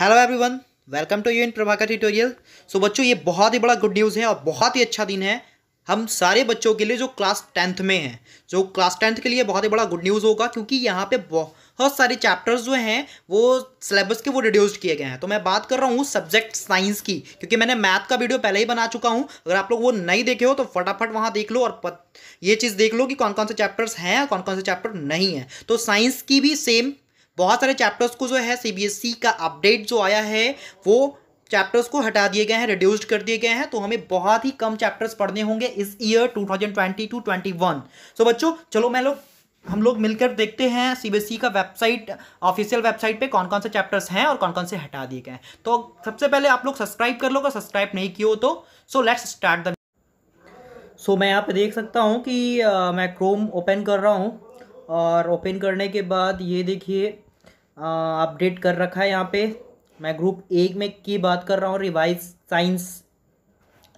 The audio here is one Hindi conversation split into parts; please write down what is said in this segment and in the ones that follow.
Hello everyone welcome to you in Prabhakar tutorial so बच्चों ये बहुत ही बड़ा गुड न्यूज़ है और बहुत ही अच्छा दिन है हम सारे बच्चों के लिए जो क्लास टेंथ में हैं जो क्लास टेंथ के लिए बहुत ही बड़ा गुड न्यूज़ होगा क्योंकि यहाँ पे बहुत सारे चैप्टर्स जो हैं वो सिलेबस के वो रिड्यूस किए गए हैं तो मैं बात कर रहा हूँ सब्जेक्ट साइंस की क्योंकि मैंने मैथ का वीडियो पहले ही बना चुका हूँ अगर आप लोग वो नहीं देखे हो तो फटाफट वहाँ देख लो और पत, ये चीज़ देख लो कि कौन कौन से चैप्टर्स हैं कौन कौन से चैप्टर नहीं हैं तो साइंस की भी सेम बहुत सारे चैप्टर्स को जो है सीबीएसई e का अपडेट जो आया है वो चैप्टर्स को हटा दिए गए हैं रिड्यूस्ड कर दिए गए हैं तो हमें बहुत ही कम चैप्टर्स पढ़ने होंगे इस ईयर 2020 टू 21 सो बच्चों चलो मैं लोग हम लोग मिलकर देखते हैं सीबीएसई e का वेबसाइट ऑफिशियल वेबसाइट पे कौन कौन से चैप्टर्स हैं और कौन कौन से हटा दिए गए हैं तो सबसे पहले आप लोग सब्सक्राइब कर लो सब्सक्राइब नहीं किए तो so let's start the so मैं यहाँ पे देख सकता हूँ कि आ, मैं क्रोम ओपन कर रहा हूँ और ओपन करने के बाद ये देखिए अपडेट कर रखा है यहाँ पे मैं ग्रुप एक में की बात कर रहा हूँ रिवाइज साइंस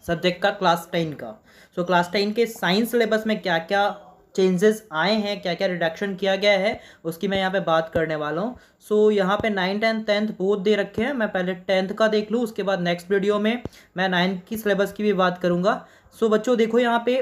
सब्जेक्ट का क्लास टेन का सो so, क्लास टेन के साइंस सिलेबस में क्या क्या चेंजेस आए हैं क्या क्या रिडक्शन किया गया है उसकी मैं यहाँ पे बात करने वाला हूँ सो so, यहाँ पे नाइन्थ एंड टेंथ बोथ दे रखे हैं मैं पहले टेंथ का देख लूँ उसके बाद नेक्स्ट वीडियो में मैं नाइन्थ की सिलेबस की भी बात करूँगा सो so, बच्चों देखो यहाँ पे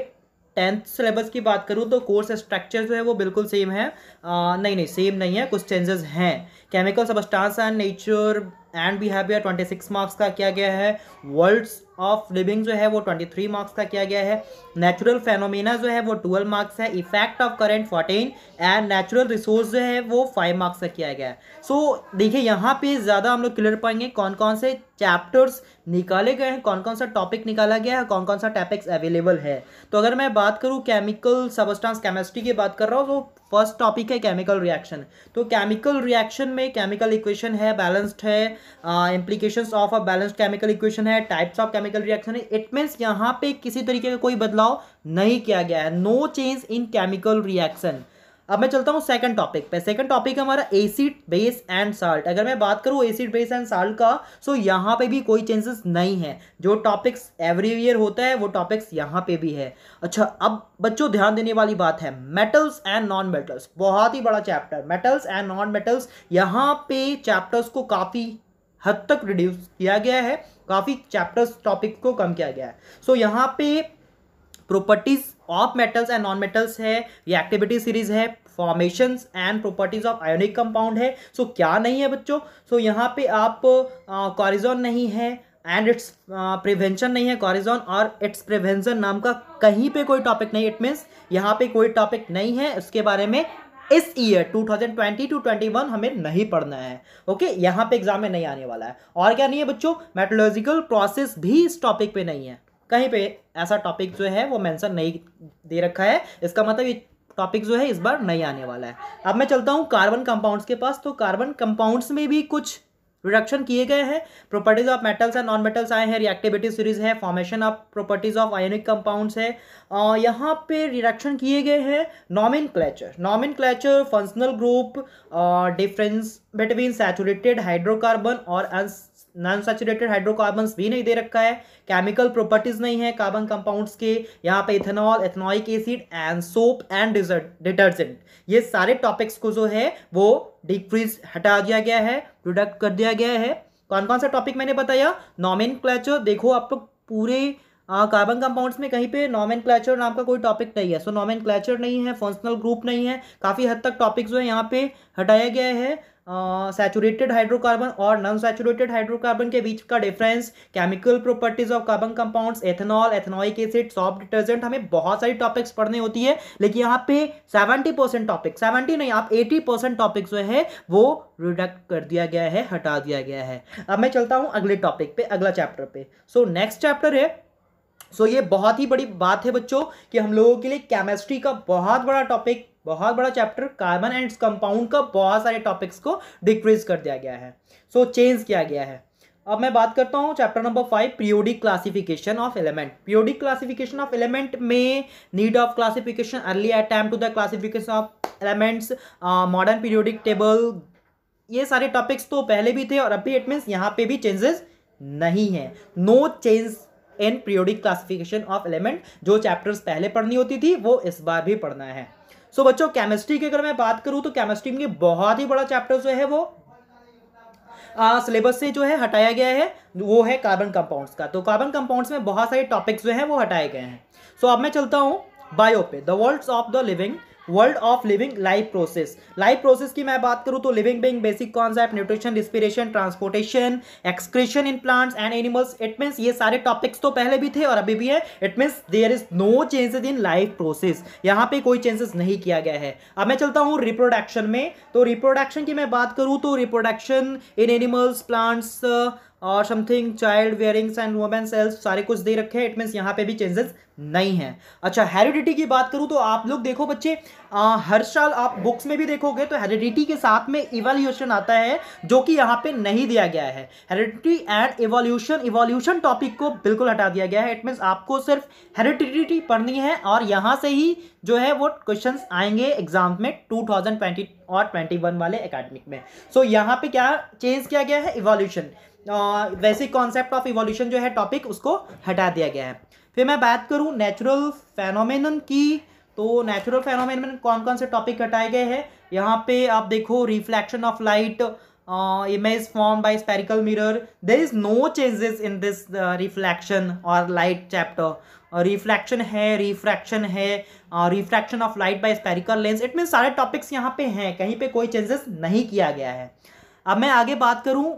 टेंथ सिलेबस की बात करूँ तो कोर्स स्ट्रक्चर जो है वो बिल्कुल सेम है आ, नहीं नहीं सेम नहीं है कुछ चेंजेस हैं chemical substance and nature and behaviour 26 marks का किया गया है वर्ल्ड्स ऑफ लिविंग जो है वो 23 मार्क्स का किया गया है नेचुरल फेनोमिना जो है वो 12 मार्क्स है effect of current 14 and natural resource जो है वो 5 मार्क्स का किया गया है सो so, देखिए यहाँ पे ज़्यादा हम लोग क्लियर पाएंगे कौन कौन से चैप्टर्स निकाले गए हैं कौन कौन सा टॉपिक निकाला गया है कौन कौन सा टॉपिक्स अवेलेबल है तो अगर मैं बात करूँ केमिकल सबस्टांस केमिस्ट्री की बात कर रहा हूँ तो फर्स्ट टॉपिक है केमिकल रिएक्शन तो केमिकल रिएक्शन में केमिकल इक्वेशन है बैलेंस्ड है implication of a balanced chemical equation है टाइप्स ऑफ केमिकल रिएक्शन है इट मीन्स यहाँ पे किसी तरीके का कोई बदलाव नहीं किया गया है no change in chemical reaction अब मैं चलता हूँ सेकंड टॉपिक पे सेकंड टॉपिक है हमारा एसिड बेस एंड साल्ट अगर मैं बात करूँ एसिड बेस एंड साल्ट का सो तो यहाँ पे भी कोई चेंजेस नहीं है जो टॉपिक्स एवरी ईयर होता है वो टॉपिक्स यहाँ पे भी है अच्छा अब बच्चों ध्यान देने वाली बात है मेटल्स एंड नॉन मेटल्स बहुत ही बड़ा chapter metals and non metals यहाँ पे चैप्टर्स को काफ़ी हद तक रिड्यूस किया गया है काफ़ी चैप्टर्स टॉपिक को कम किया गया है सो so, यहाँ पे properties of metals and non metals है ये एक्टिविटी सीरीज है formation and properties of ionic compound है सो so, क्या नहीं है बच्चों सो so, यहाँ पे आप कॉरिजोन uh, नहीं है एंड इट्स प्रिवेंशन नहीं है कॉरिजोन और इट्स प्रिवेंशन नाम का कहीं पे कोई टॉपिक नहीं इट मीन्स यहाँ पे कोई टॉपिक नहीं है उसके बारे में इस ईयर 2020 टू 21 हमें नहीं पढ़ना है ओके okay? यहाँ पे एग्जाम में नहीं आने वाला है और क्या नहीं है बच्चों मेटोलॉजिकल प्रोसेस भी इस टॉपिक पे नहीं है कहीं पे ऐसा टॉपिक जो है वो मेंशन नहीं दे रखा है इसका मतलब ये टॉपिक जो है इस बार नहीं आने वाला है अब मैं चलता हूँ कार्बन कंपाउंड्स के पास तो कार्बन कंपाउंड्स में भी कुछ रिडक्शन किए गए हैं properties of metals and non metals आए हैं रिएक्टिविटी सीरीज है formation of properties of ionic compounds है यहाँ पे रिडक्शन किए गए हैं nomenclature nomenclature functional group difference between saturated hydrocarbon और नॉन सैचुरेटेड हाइड्रोकार्बन भी नहीं दे रखा है केमिकल प्रॉपर्टीज नहीं है कार्बन कंपाउंड्स के यहाँ पे ethanol ethanoic acid and soap and detergent ये सारे टॉपिक्स को जो है वो डिक्रीज हटा दिया गया है प्रोडक्ट कर दिया गया है कौन कौन सा टॉपिक मैंने बताया नॉमिन देखो आप लोग पूरे कार्बन कंपाउंड्स में कहीं पे क्लैचर नाम का कोई टॉपिक नहीं है सो क्लैचर नहीं है फंक्शनल ग्रुप नहीं है काफ़ी हद तक टॉपिक जो है यहाँ पे हटाया गया है सैचुरेटेड हाइड्रोकार्बन और नॉन सैचुरेटेड हाइड्रोकार्बन के बीच का difference chemical properties of carbon compounds ethanol ethanoic acid soft detergent हमें बहुत सारी टॉपिक्स पढ़ने होती है लेकिन यहाँ पे सेवेंटी परसेंट टॉपिक सेवेंटी नहीं आप एटी परसेंट टॉपिक जो है वो रिडक्ट कर दिया गया है हटा दिया गया है अब मैं चलता हूँ अगले टॉपिक पे अगला चैप्टर पे सो नेक्स्ट चैप्टर है सो so, ये बहुत ही बड़ी बात है बच्चों कि हम लोगों के लिए केमिस्ट्री का बहुत बड़ा टॉपिक बहुत बड़ा चैप्टर कार्बन एंड कंपाउंड का बहुत सारे टॉपिक्स को डिक्रीज कर दिया गया है सो so, चेंज किया गया है अब मैं बात करता हूँ chapter number five periodic classification of element periodic classification of element में need of classification early attempt to the classification of elements modern periodic table ये सारे टॉपिक्स तो पहले भी थे और अभी इट मीन्स यहाँ पे भी चेंजेस नहीं है no change in periodic classification of element जो चैप्टर्स पहले पढ़नी होती थी वो इस बार भी पढ़ना है सो बच्चों केमिस्ट्री की अगर मैं बात करूं तो केमिस्ट्री में बहुत ही बड़ा चैप्टर जो है वो सिलेबस से जो है हटाया गया है वो है कार्बन कंपाउंड्स का तो कार्बन कंपाउंड्स में बहुत सारे टॉपिक्स जो हैं वो हटाए गए हैं सो so, अब मैं चलता हूँ बायो पे the worlds of the living world of living life process life process की मैं बात करूं तो living being basic concept nutrition respiration transportation excretion in plants and animals it means ये सारे टॉपिक्स तो पहले भी थे और अभी भी है it means there is no changes in life process यहाँ पे कोई चेंजेस नहीं किया गया है अब मैं चलता हूँ रिप्रोडक्शन में तो रिप्रोडक्शन की मैं बात करूँ तो रिप्रोडक्शन इन एनिमल्स प्लांट्स और something child bearings and women cells सारे कुछ दे रखे हैं इट मीन्स यहाँ पे भी चेंजेस नहीं है अच्छा हेरिडिटी की बात करूँ तो आप लोग देखो बच्चे आ, हर साल आप बुक्स में भी देखोगे तो हेरिडिटी के साथ में इवोल्यूशन आता है जो कि यहाँ पे नहीं दिया गया है heredity and evolution evolution topic को बिल्कुल हटा दिया गया है इट मीन्स आपको सिर्फ हेरिडिटी पढ़नी है और यहाँ से ही जो है वो क्वेश्चन आएंगे एग्जाम में टू थाउजेंड ट्वेंटी और ट्वेंटी वन वाले अकेडमिक में सो so, यहाँ पे क्या चेंज किया गया है इवोल्यूशन वैसे कॉन्सेप्ट ऑफ इवोल्यूशन जो है टॉपिक उसको हटा दिया गया है फिर मैं बात करूँ नेचुरल फेनोमेन की तो नेचुरल फेनोमेन कौन कौन से टॉपिक हटाए गए हैं यहाँ पे आप देखो reflection of light uh, image formed by spherical mirror there is no changes in this uh, reflection or light chapter reflection है रिफ्रैक्शन है refraction of light uh, by spherical lens it mean सारे टॉपिक्स यहाँ पे हैं कहीं pe कोई चेंजेस नहीं किया गया है अब मैं आगे बात करूँ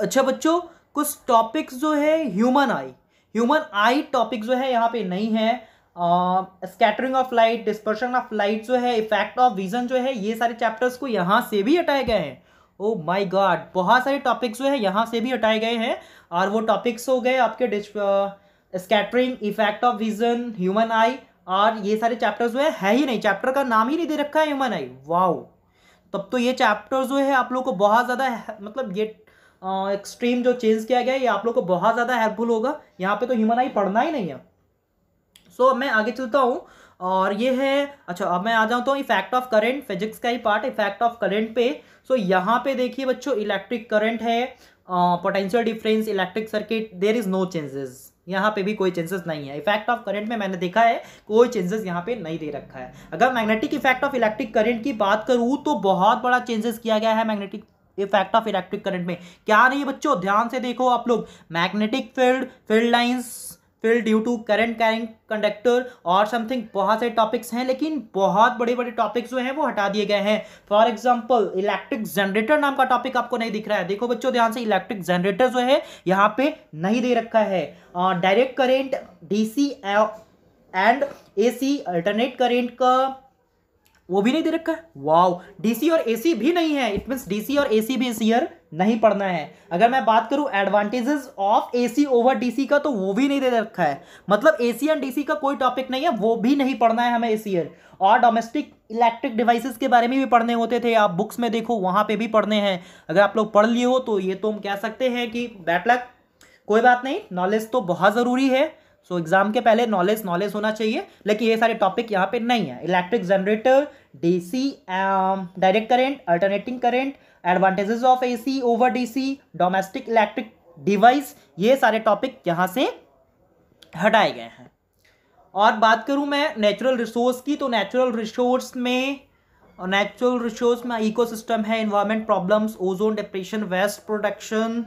अच्छा बच्चों कुछ टॉपिक्स जो है human eye human eye topic जो है यहाँ पे नहीं है scattering of light dispersion of light जो है इफेक्ट ऑफ विजन जो है ये सारे चैप्टर्स को यहाँ से भी हटाए गए हैं ओ माय गॉड बहुत सारे टॉपिक्स जो है यहाँ से भी हटाए गए हैं और वो टॉपिक्स हो गए आपके scattering effect of vision human eye और ये सारे चैप्टर जो है, है ही नहीं चैप्टर का नाम ही नहीं दे रखा है ह्यूमन आई वाओ तब तो ये चैप्टर जो है आप लोग को बहुत ज़्यादा मतलब ये एक्सट्रीम जो चेंज किया गया है ये आप लोग को बहुत ज़्यादा हेल्पफुल होगा यहाँ पे तो ह्यूमन आई पढ़ना ही नहीं है सो so, मैं आगे चलता हूँ और ये है अच्छा अब मैं आ जाऊँ तो इफेक्ट ऑफ करंट फिजिक्स का ही पार्ट इफेक्ट ऑफ करंट पे सो so, यहाँ पे देखिए बच्चों इलेक्ट्रिक करंट है potential difference electric circuit there is no changes यहाँ पे भी कोई चेंजेस नहीं है इफेक्ट ऑफ करंट में मैंने देखा है कोई चेंजेस यहाँ पे नहीं दे रखा है अगर magnetic effect of electric current की बात करूँ तो बहुत बड़ा चेंजेस किया गया है magnetic effect of electric current में क्या नहीं बच्चों ध्यान से देखो आप लोग magnetic field field lines field due to current carrying conductor और समथिंग बहुत सारे टॉपिक्स हैं लेकिन बहुत बड़े बड़े टॉपिक्स जो हैं वो हटा दिए गए हैं फॉर एग्जाम्पल इलेक्ट्रिक जनरेटर नाम का टॉपिक आपको नहीं दिख रहा है देखो बच्चों ध्यान से इलेक्ट्रिक जनरेटर जो है यहाँ पे नहीं दे रखा है direct current D and C alternate current का वो भी नहीं दे रखा है वाओ डीसी और एसी भी नहीं है इट मीन्स डीसी और एसी भी इस ईयर नहीं पढ़ना है अगर मैं बात करूं advantages of AC over DC का तो वो भी नहीं दे रखा है मतलब एसी एंड डीसी का कोई टॉपिक नहीं है वो भी नहीं पढ़ना है हमें एसी और डोमेस्टिक इलेक्ट्रिक डिवाइसेस के बारे में भी पढ़ने होते थे आप बुक्स में देखो वहां पे भी पढ़ने हैं अगर आप लोग पढ़ लिए हो तो ये तो हम कह सकते हैं कि बैटलक कोई बात नहीं नॉलेज तो बहुत ज़रूरी है सो so, एग्जाम के पहले नॉलेज नॉलेज होना चाहिए लेकिन ये सारे टॉपिक यहाँ पे नहीं है electric generator DC direct current alternating current advantages of AC over DC domestic electric device ये सारे टॉपिक यहाँ से हटाए गए हैं और बात करूँ मैं नेचुरल रिसोर्स की तो नेचुरल रिसोर्स में नेचुरल रिसोर्स में इकोसिस्टम है environment problems ozone depression waste production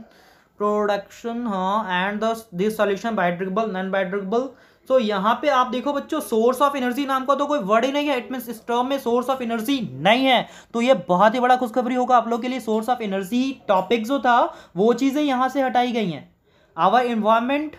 production हाँ and this solution biodegradable non biodegradable so so, यहाँ पे आप देखो बच्चों सोर्स ऑफ एनर्जी नाम का तो कोई वर्ड ही नहीं है इट मीन टर्म में सोर्स ऑफ एनर्जी नहीं है तो ये बहुत ही बड़ा खुशखबरी होगा आप लोग के लिए सोर्स ऑफ एनर्जी टॉपिक जो था वो चीज़ें यहाँ से हटाई गई हैं आवर इन्वायरमेंट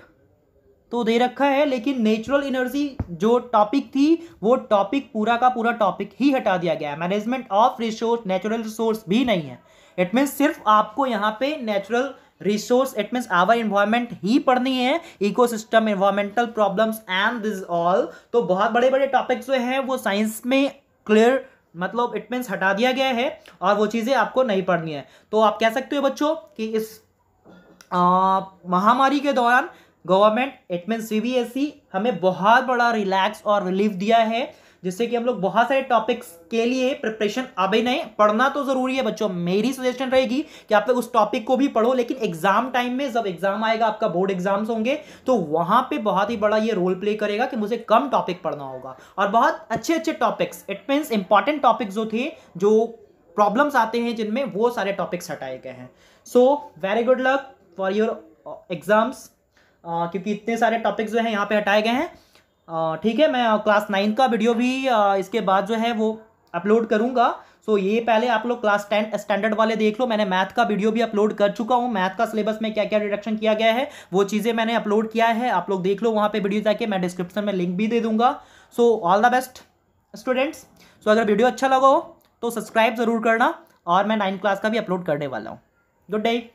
तो दे रखा है लेकिन नेचुरल एनर्जी जो टॉपिक थी वो टॉपिक पूरा का पूरा टॉपिक ही हटा दिया गया है management of resource natural resource भी नहीं है इट मीन्स सिर्फ आपको यहाँ पे natural resource it means our environment ही पढ़नी है ecosystem environmental problem and this all तो बहुत बड़े बड़े टॉपिक्स जो हैं वो साइंस में क्लियर मतलब इट मीन्स हटा दिया गया है और वो चीज़ें आपको नहीं पढ़नी है तो आप कह सकते हो बच्चों कि इस महामारी के दौरान गवर्नमेंट इट मीन्स सी हमें बहुत बड़ा रिलैक्स और रिलीफ दिया है जिससे कि हम लोग बहुत सारे टॉपिक्स के लिए प्रिपरेशन अभी नहीं पढ़ना तो जरूरी है बच्चों मेरी सजेशन रहेगी कि आप उस टॉपिक को भी पढ़ो लेकिन एग्जाम टाइम में जब एग्जाम आएगा आपका बोर्ड एग्जाम्स होंगे तो वहां पे बहुत ही बड़ा ये रोल प्ले करेगा कि मुझे कम टॉपिक पढ़ना होगा और बहुत अच्छे अच्छे topics it means important topic जो थे जो प्रॉब्लम्स आते हैं जिनमें वो सारे टॉपिक्स हटाए गए हैं so very good luck for your exams क्योंकि इतने सारे टॉपिक्स जो हैं यहाँ पे हटाए गए हैं ठीक है मैं क्लास नाइन्थ का वीडियो भी इसके बाद जो है वो अपलोड करूँगा सो ये पहले आप लोग क्लास टेन स्टैंडर्ड वाले देख लो मैंने मैथ का वीडियो भी अपलोड कर चुका हूँ मैथ का सिलेबस में क्या क्या डिडक्शन किया गया है वो चीज़ें मैंने अपलोड किया है आप लोग देख लो वहाँ पे वीडियो जाके मैं डिस्क्रिप्शन में लिंक भी दे दूंगा so all the best students so अगर वीडियो अच्छा लगा हो तो सब्सक्राइब ज़रूर करना और मैं नाइन्थ क्लास का भी अपलोड करने वाला हूँ गुड डे